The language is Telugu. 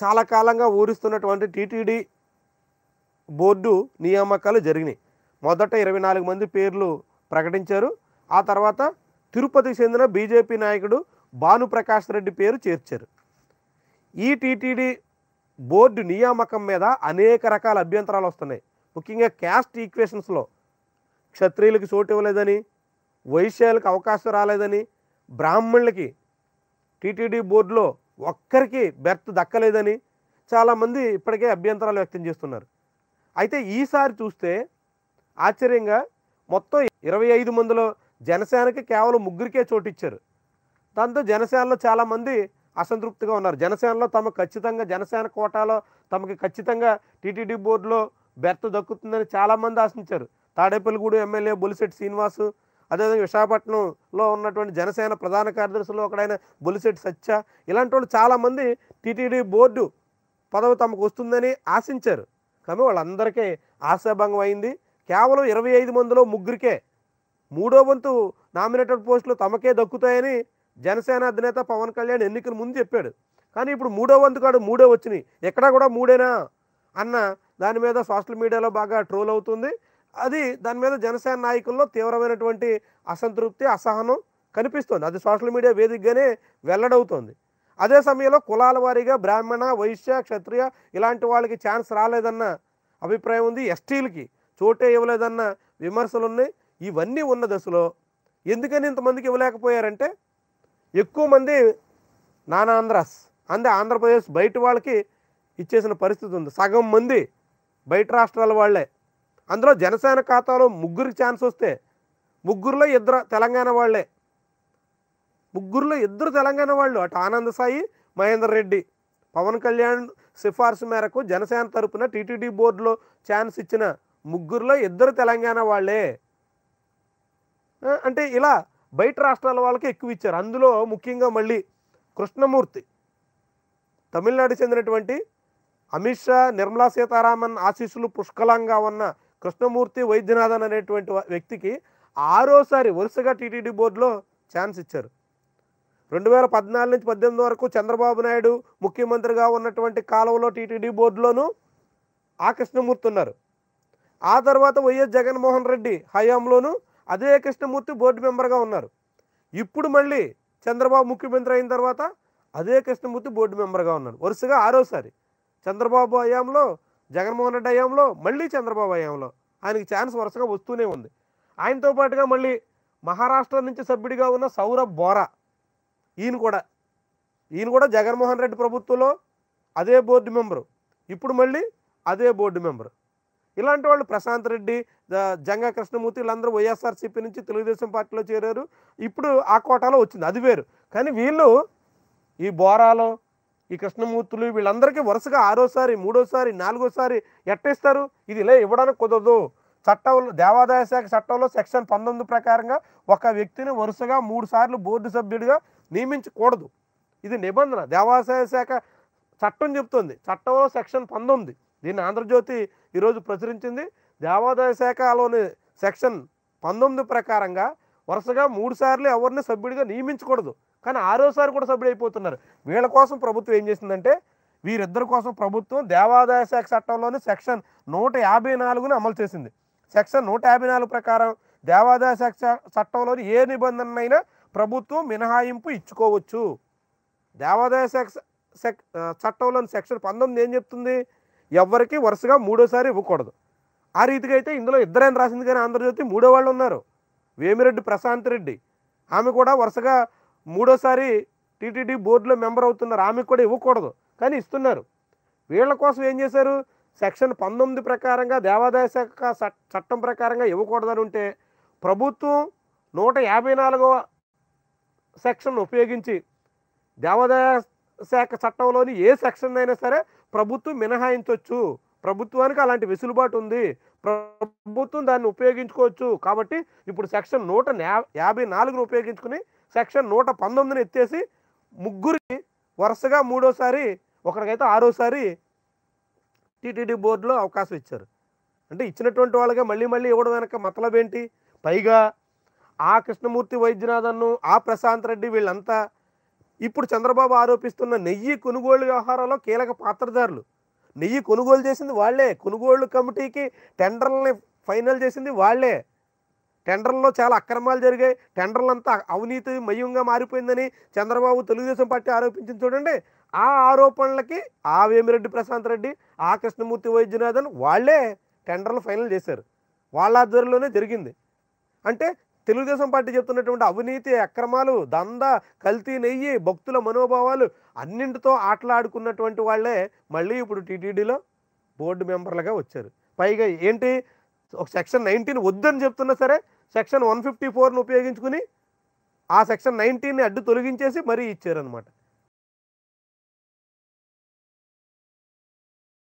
చాలా కాలంగా ఊరిస్తున్నటువంటి టీటీడీ బోర్డు నియామకాలు జరిగినాయి మొదట ఇరవై నాలుగు మంది పేర్లు ప్రకటించారు ఆ తర్వాత తిరుపతికి చెందిన బీజేపీ నాయకుడు భానుప్రకాష్ రెడ్డి పేరు చేర్చారు ఈ టీటీడీ బోర్డు నియామకం మీద అనేక రకాల అభ్యంతరాలు వస్తున్నాయి ముఖ్యంగా క్యాస్ట్ ఈక్వేషన్స్లో క్షత్రియులకి చోటు ఇవ్వలేదని వైశ్యాలకు అవకాశం రాలేదని బ్రాహ్మణులకి టీటీడీ బోర్డులో ఒక్కరికి బెర్త్ దక్కలేదని చాలామంది ఇప్పటికే అభ్యంతరాలు వ్యక్తం చేస్తున్నారు అయితే ఈసారి చూస్తే ఆశ్చర్యంగా మొత్తం ఇరవై ఐదు మందిలో జనసేనకి కేవలం ముగ్గురికే చోటు ఇచ్చారు దాంతో జనసేనలో చాలామంది అసంతృప్తిగా ఉన్నారు జనసేనలో తమ ఖచ్చితంగా జనసేన కోటాలో తమకి ఖచ్చితంగా టీటీడీ బోర్డులో బెర్త్ దక్కుతుందని చాలామంది ఆశించారు తాడేపల్లిగూడెం ఎమ్మెల్యే బొలిశెట్టి శ్రీనివాసు అదేవిధంగా విశాఖపట్నంలో ఉన్నటువంటి జనసేన ప్రధాన కార్యదర్శులు ఒకడైన బొలిశెట్టి సత్య ఇలాంటి వాళ్ళు చాలామంది టీటీడీ బోర్డు పదవి తమకు వస్తుందని ఆశించారు కానీ వాళ్ళందరికీ ఆశాభంగం అయింది కేవలం ఇరవై ఐదు మందిలో ముగ్గురికే మూడో వంతు నామినేటెడ్ పోస్టులు తమకే దక్కుతాయని జనసేన అధినేత పవన్ కళ్యాణ్ ఎన్నికల ముందు చెప్పాడు కానీ ఇప్పుడు మూడో వంతు కాడు మూడే వచ్చినాయి ఎక్కడా కూడా మూడేనా అన్న దాని మీద సోషల్ మీడియాలో బాగా ట్రోల్ అవుతుంది అది దాని మీద జనసేన నాయకుల్లో తీవ్రమైనటువంటి అసంతృప్తి అసహనం కనిపిస్తుంది అది సోషల్ మీడియా వేదికగానే వెల్లడవుతోంది అదే సమయంలో కులాల వారీగా బ్రాహ్మణ వైశ్య క్షత్రియ ఇలాంటి వాళ్ళకి ఛాన్స్ రాలేదన్న అభిప్రాయం ఉంది ఎస్టీలకి చోటే ఇవ్వలేదన్న విమర్శలు ఉన్నాయి ఇవన్నీ ఉన్న దశలో ఎందుకని ఇంతమందికి ఇవ్వలేకపోయారంటే ఎక్కువ మంది నానాంధ్రాస్ అంటే ఆంధ్రప్రదేశ్ బయట వాళ్ళకి ఇచ్చేసిన పరిస్థితి ఉంది సగం మంది బయట రాష్ట్రాల వాళ్ళే అందులో జనసేన ఖాతాలో ముగ్గురు ఛాన్స్ వస్తే ముగ్గురులో ఇద్దరు తెలంగాణ వాళ్ళే ముగ్గురులో ఇద్దరు తెలంగాణ వాళ్ళు అటు ఆనంద సాయి మహేందర్ రెడ్డి పవన్ కళ్యాణ్ సిఫార్సు మేరకు జనసేన తరపున టీటీడీ బోర్డులో ఛాన్స్ ఇచ్చిన ముగ్గురులో ఇద్దరు తెలంగాణ వాళ్ళే అంటే ఇలా బయట రాష్ట్రాల వాళ్ళకి ఎక్కువ ఇచ్చారు అందులో ముఖ్యంగా మళ్ళీ కృష్ణమూర్తి తమిళనాడు చెందినటువంటి అమిత్ షా నిర్మలా సీతారామన్ ఆశీస్సులు పుష్కలంగా ఉన్న కృష్ణమూర్తి వైద్యనాథన్ అనేటువంటి వ్యక్తికి ఆరోసారి వరుసగా టీటీడీ బోర్డులో ఛాన్స్ ఇచ్చారు రెండు వేల పద్నాలుగు నుంచి పద్దెనిమిది వరకు చంద్రబాబు నాయుడు ముఖ్యమంత్రిగా ఉన్నటువంటి కాలంలో టీటీడీ బోర్డులోనూ ఆ కృష్ణమూర్తి ఉన్నారు ఆ తర్వాత వైఎస్ జగన్మోహన్ రెడ్డి హయాంలోనూ అదే కృష్ణమూర్తి బోర్డు మెంబర్గా ఉన్నారు ఇప్పుడు మళ్ళీ చంద్రబాబు ముఖ్యమంత్రి అయిన తర్వాత అదే కృష్ణమూర్తి బోర్డు మెంబర్గా ఉన్నారు వరుసగా ఆరోసారి చంద్రబాబు హయాంలో జగన్మోహన్ రెడ్డి హయాంలో మళ్ళీ చంద్రబాబు హయాంలో ఆయనకి ఛాన్స్ వరుసగా వస్తూనే ఉంది ఆయనతో పాటుగా మళ్ళీ మహారాష్ట్ర నుంచి సభ్యుడిగా ఉన్న సౌరభ్ బోరా ఈయన కూడా ఈయన కూడా జగన్మోహన్ రెడ్డి ప్రభుత్వంలో అదే బోర్డు మెంబరు ఇప్పుడు మళ్ళీ అదే బోర్డు మెంబరు ఇలాంటి వాళ్ళు ప్రశాంత్ రెడ్డి జంగా కృష్ణమూర్తి వీళ్ళందరూ వైఎస్ఆర్సీపీ నుంచి తెలుగుదేశం పార్టీలో చేరారు ఇప్పుడు ఆ కోటాలో వచ్చింది అది వేరు కానీ వీళ్ళు ఈ బోరాలో ఈ కృష్ణమూర్తులు వీళ్ళందరికీ వరుసగా ఆరోసారి మూడోసారి నాలుగోసారి ఎట్టేస్తారు ఇది ఇలా ఇవ్వడానికి కుదరదు చట్టంలో దేవాదాయ శాఖ చట్టంలో సెక్షన్ పంతొమ్మిది ప్రకారంగా ఒక వ్యక్తిని వరుసగా మూడు సార్లు బోర్డు సభ్యుడిగా నియమించకూడదు ఇది నిబంధన దేవాదాయ శాఖ చట్టం చెప్తుంది చట్టంలో సెక్షన్ పంతొమ్మిది దీన్ని ఆంధ్రజ్యోతి ఈరోజు ప్రచురించింది దేవాదాయ శాఖలోని సెక్షన్ పంతొమ్మిది ప్రకారంగా వరుసగా మూడు సార్లు ఎవరిని సభ్యుడిగా నియమించకూడదు కానీ ఆరోసారి కూడా అయిపోతున్నారు వీళ్ళ కోసం ప్రభుత్వం ఏం చేసిందంటే వీరిద్దరి కోసం ప్రభుత్వం దేవాదాయ శాఖ చట్టంలోని సెక్షన్ నూట యాభై నాలుగుని అమలు చేసింది సెక్షన్ నూట యాభై నాలుగు ప్రకారం దేవాదాయ శాఖ చట్టంలోని ఏ నిబంధనైనా ప్రభుత్వం మినహాయింపు ఇచ్చుకోవచ్చు దేవాదాయ శాఖ చట్టంలోని సెక్షన్ పంతొమ్మిది ఏం చెప్తుంది ఎవరికి వరుసగా మూడోసారి ఇవ్వకూడదు ఆ రీతిగా అయితే ఇందులో ఇద్దరైనా రాసింది కానీ ఆంధ్రజ్యోతి మూడో వాళ్ళు ఉన్నారు వేమిరెడ్డి ప్రశాంత్ రెడ్డి ఆమె కూడా వరుసగా మూడోసారి టీటీడీ బోర్డులో మెంబర్ అవుతున్నారు ఆమెకు కూడా ఇవ్వకూడదు కానీ ఇస్తున్నారు వీళ్ళ కోసం ఏం చేశారు సెక్షన్ పంతొమ్మిది ప్రకారంగా దేవాదాయ శాఖ చట్టం ప్రకారంగా ఇవ్వకూడదని ఉంటే ప్రభుత్వం నూట యాభై నాలుగవ సెక్షన్ ఉపయోగించి దేవాదాయ శాఖ చట్టంలోని ఏ సెక్షన్ అయినా సరే ప్రభుత్వం మినహాయించవచ్చు ప్రభుత్వానికి అలాంటి వెసులుబాటు ఉంది ప్రభుత్వం దాన్ని ఉపయోగించుకోవచ్చు కాబట్టి ఇప్పుడు సెక్షన్ నూట యాభై నాలుగును ఉపయోగించుకుని సెక్షన్ నూట పంతొమ్మిదిని ఎత్తేసి ముగ్గురిని వరుసగా మూడోసారి ఒకరికైతే ఆరోసారి టీటీడీ బోర్డులో అవకాశం ఇచ్చారు అంటే ఇచ్చినటువంటి వాళ్ళగా మళ్ళీ మళ్ళీ ఇవ్వడం వెనక మతలబ్ ఏంటి పైగా ఆ కృష్ణమూర్తి వైద్యనాథన్ను ఆ ప్రశాంత్ రెడ్డి వీళ్ళంతా ఇప్పుడు చంద్రబాబు ఆరోపిస్తున్న నెయ్యి కొనుగోలు వ్యవహారంలో కీలక పాత్రదారులు నెయ్యి కొనుగోలు చేసింది వాళ్లే కొనుగోలు కమిటీకి టెండర్లని ఫైనల్ చేసింది వాళ్లే టెండర్లలో చాలా అక్రమాలు జరిగాయి టెండర్లంతా అవినీతి మయంగా మారిపోయిందని చంద్రబాబు తెలుగుదేశం పార్టీ ఆరోపించింది చూడండి ఆ ఆరోపణలకి ఆ వేమిరెడ్డి ప్రశాంత్ రెడ్డి ఆ కృష్ణమూర్తి వైద్యనాథన్ వాళ్లే టెండర్లు ఫైనల్ చేశారు వాళ్ళ ఆధ్వర్యంలోనే జరిగింది అంటే తెలుగుదేశం పార్టీ చెప్తున్నటువంటి అవినీతి అక్రమాలు దంద కల్తీ నెయ్యి భక్తుల మనోభావాలు అన్నింటితో ఆటలాడుకున్నటువంటి వాళ్ళే మళ్ళీ ఇప్పుడు టీటీడీలో బోర్డు మెంబర్లుగా వచ్చారు పైగా ఏంటి ఒక సెక్షన్ నైన్టీన్ వద్దని చెప్తున్నా సరే సెక్షన్ వన్ ఫిఫ్టీ ఫోర్ను ఉపయోగించుకుని ఆ సెక్షన్ నైన్టీన్ని అడ్డు తొలగించేసి మరీ ఇచ్చారనమాట